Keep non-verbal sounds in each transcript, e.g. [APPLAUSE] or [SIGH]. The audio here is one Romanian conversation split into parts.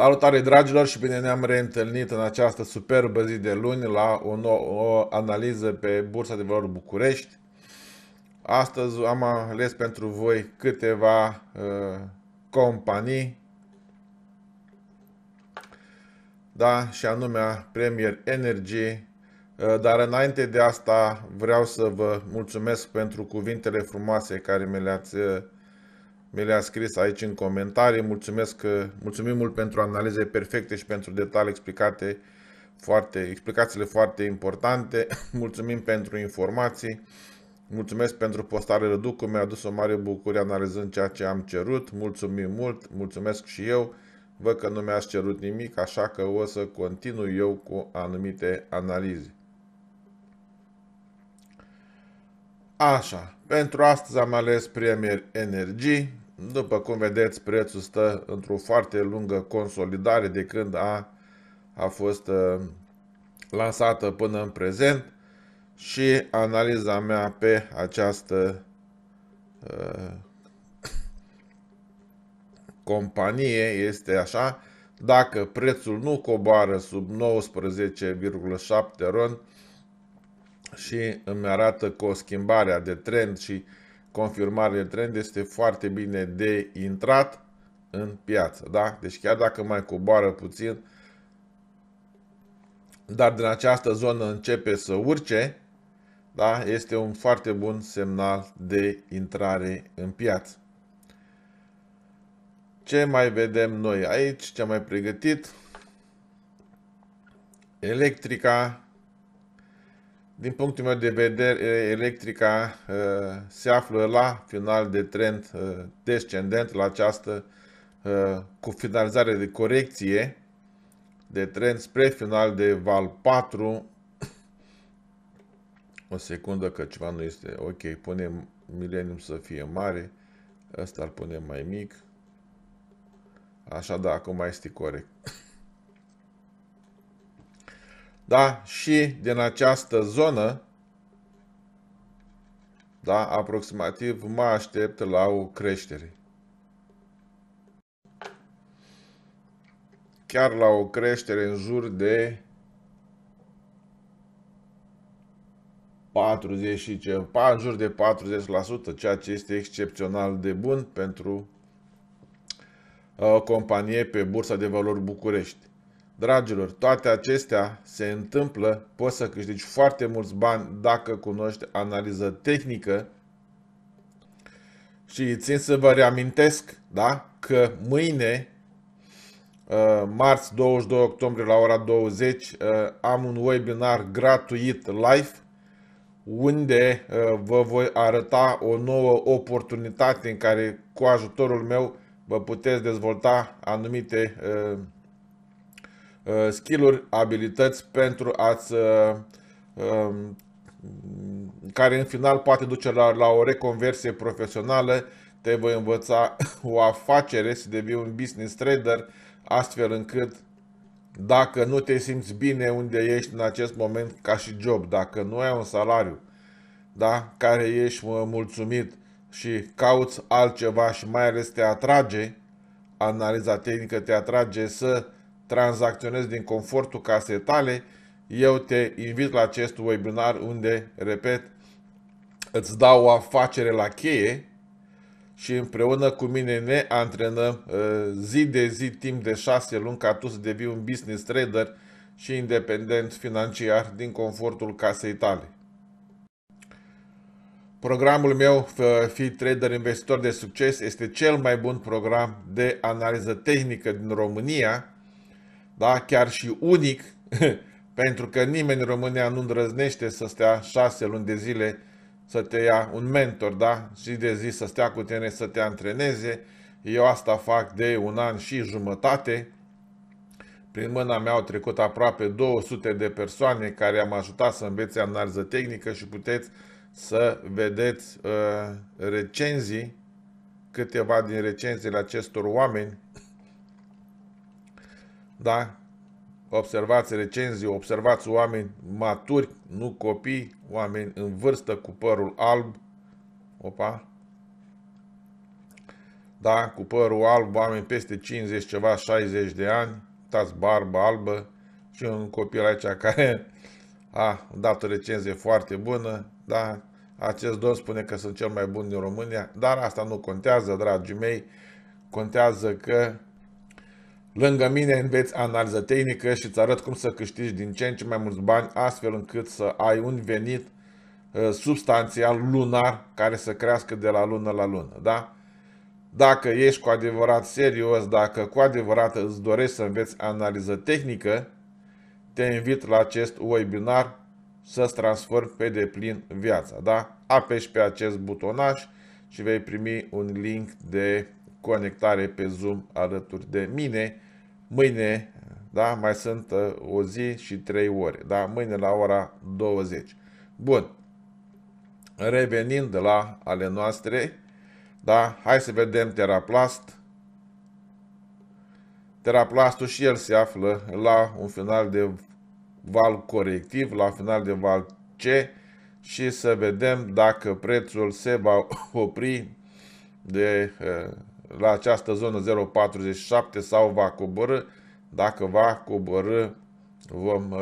Salutare dragilor și bine ne-am reîntâlnit în această superbă zi de luni la o, nouă, o analiză pe Bursa de Valori București. Astăzi am ales pentru voi câteva uh, companii, da, și anume Premier Energy, uh, dar înainte de asta vreau să vă mulțumesc pentru cuvintele frumoase care mi le-ați uh, mi le-a scris aici în comentarii. Mulțumesc, mulțumim mult pentru analize perfecte și pentru detalii explicate, foarte, explicațiile foarte importante. [LAUGHS] Mulțumim pentru informații. Mulțumesc pentru postare Răducu, mi-a adus o mare bucurie analizând ceea ce am cerut. Mulțumim mult, mulțumesc și eu. Văd că nu mi-ați cerut nimic, așa că o să continui eu cu anumite analize. Așa, pentru astăzi am ales Premier Energy, după cum vedeți, prețul stă într-o foarte lungă consolidare de când a, a fost uh, lansată până în prezent și analiza mea pe această a, uh, companie este așa, dacă prețul nu coboară sub 19,7 RON și îmi arată că o schimbare de trend și confirmare de trend este foarte bine de intrat în piață. Da? Deci chiar dacă mai coboară puțin, dar din această zonă începe să urce, da? este un foarte bun semnal de intrare în piață. Ce mai vedem noi aici? Ce am mai pregătit? Electrica din punctul meu de vedere, electrica uh, se află la final de trend uh, descendent la această uh, cu finalizare de corecție de trend spre final de val 4. [COUGHS] O secundă că ceva nu este ok. Punem milenium să fie mare. Asta îl punem mai mic. așa da acum este corect. [COUGHS] da? și din această zonă, da? aproximativ mă aștept la o creștere. Chiar la o creștere în jur de 40 și ceva, în jur de 40%, ceea ce este excepțional de bun pentru uh, companie pe Bursa de Valori București. Dragilor, toate acestea se întâmplă, poți să câștigi foarte mulți bani dacă cunoști analiză tehnică și țin să vă reamintesc da, că mâine, uh, marți 22 octombrie la ora 20, uh, am un webinar gratuit live unde uh, vă voi arăta o nouă oportunitate în care cu ajutorul meu vă puteți dezvolta anumite Uh, skill-uri, abilități pentru a-ți uh, um, care în final poate duce la, la o reconversie profesională, te voi învăța [LAUGHS] o afacere să devii un business trader, astfel încât dacă nu te simți bine unde ești în acest moment ca și job, dacă nu ai un salariu, da, care ești mulțumit și cauți altceva și mai ales te atrage, analiza tehnică te atrage să tranzacționezi din confortul casei tale, eu te invit la acest webinar unde, repet, îți dau o afacere la cheie și împreună cu mine ne antrenăm uh, zi de zi, timp de șase luni, ca tu să devii un business trader și independent financiar din confortul casei tale. Programul meu, Fi Trader Investitor de Succes, este cel mai bun program de analiză tehnică din România, da? chiar și unic, [LAUGHS] pentru că nimeni în România nu îndrăznește să stea șase luni de zile să te ia un mentor, da? Și de zi să stea cu tine să te antreneze. Eu asta fac de un an și jumătate. Prin mâna mea au trecut aproape 200 de persoane care am ajutat să învețe analiză tehnică și puteți să vedeți uh, recenzii, câteva din recenziile acestor oameni da? Observați recenzii, observați oameni maturi, nu copii, oameni în vârstă cu părul alb, opa, da, cu părul alb, oameni peste 50 ceva, 60 de ani, uitați barba albă și un copil aici care a dat o recenzie foarte bună, da, acest domn spune că sunt cel mai bun din România, dar asta nu contează, dragii mei, contează că Lângă mine înveți analiză tehnică și îți arăt cum să câștigi din ce în ce mai mulți bani, astfel încât să ai un venit uh, substanțial lunar care să crească de la lună la lună, da? Dacă ești cu adevărat serios, dacă cu adevărat îți dorești să înveți analiză tehnică, te invit la acest webinar să-ți transformi pe deplin viața, da? Apeși pe acest butonaj și vei primi un link de conectare pe Zoom alături de mine mâine, da, mai sunt uh, o zi și trei ore, da, mâine la ora 20. Bun, revenind la ale noastre, da, hai să vedem teraplast. Teraplastul și el se află la un final de val corectiv, la final de val C și să vedem dacă prețul se va opri de uh, la această zonă 0.47 sau va coborâ. Dacă va coborâ, vom uh,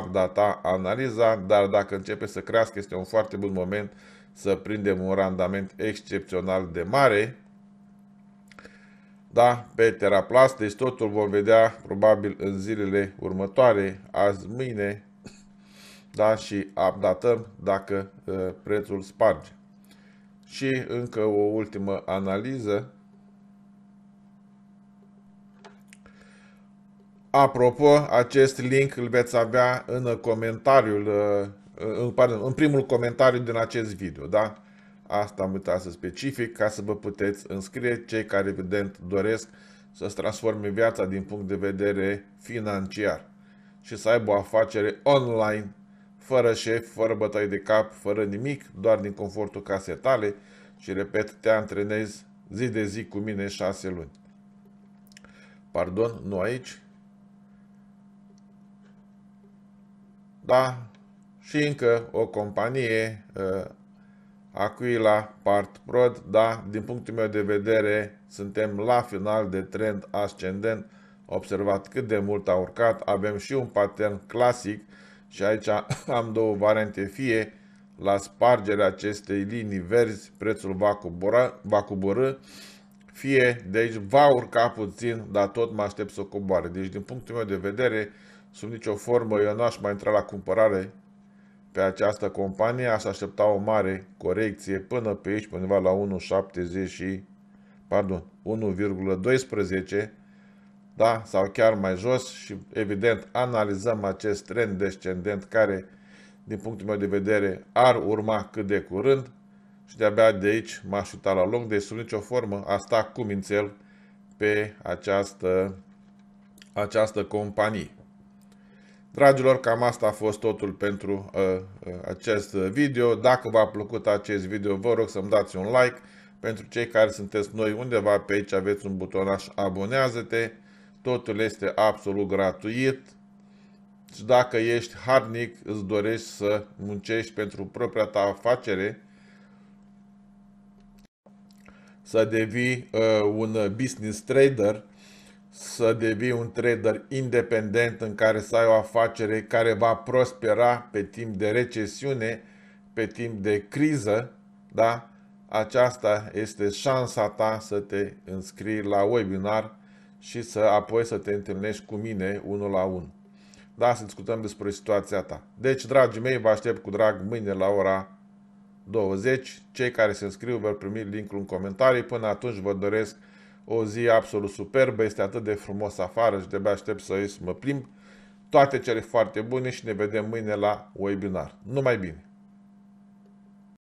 updata analiza, dar dacă începe să crească, este un foarte bun moment să prindem un randament excepțional de mare. Da, pe teraplast, deci totul vom vedea probabil în zilele următoare, azi, mâine, [COUGHS] da, și updatăm dacă uh, prețul sparge. Și încă o ultimă analiză Apropo, acest link îl veți avea în comentariul, uh, în, pardon, în primul comentariu din acest video, da? Asta am uitat să specific ca să vă puteți înscrie cei care evident doresc să-ți transforme viața din punct de vedere financiar și să aibă o afacere online, fără șef, fără bătăi de cap, fără nimic, doar din confortul casei tale și, repet, te antrenezi zi de zi cu mine șase luni. Pardon, nu aici, da, și încă o companie, uh, Aquila Prod, da, din punctul meu de vedere, suntem la final de trend ascendent, observat cât de mult a urcat, avem și un pattern clasic și aici [COUGHS] am două variante, fie la spargerea acestei linii verzi prețul va cobora, va coborâ, fie de aici va urca puțin, dar tot mă aștept să coboare. Deci din punctul meu de vedere, Sub nicio formă eu n-aș mai intra la cumpărare pe această companie, aș aștepta o mare corecție până pe aici, undeva la 1,70 și, pardon, 1,12, da, sau chiar mai jos și evident analizăm acest trend descendent care, din punctul meu de vedere, ar urma cât de curând și de-abia de aici m-aș uita la loc, deci sub nicio formă a sta cu mințel pe această, această companie. Dragilor, cam asta a fost totul pentru uh, uh acest uh, video. Dacă v-a plăcut acest video, vă rog să-mi dați un like. Pentru cei care sunteți noi undeva pe aici, aveți un butonaș Abonează-te. Totul este absolut gratuit. Și dacă ești harnic, îți dorești să muncești pentru propria ta afacere, să devii uh, un business trader, să devii un trader independent în care să ai o afacere care va prospera pe timp de recesiune, pe timp de criză, da? Aceasta este șansa ta să te înscrii la webinar și să apoi să te întâlnești cu mine unul la unul. Da, să discutăm despre situația ta. Deci, dragii mei, vă aștept cu drag mâine la ora 20. Cei care se înscriu vor primi linkul în comentarii. Până atunci vă doresc o zi absolut superbă, este atât de frumos afară și de-abia aștept să ies mă plimb. Toate cele foarte bune și ne vedem mâine la webinar. Numai bine!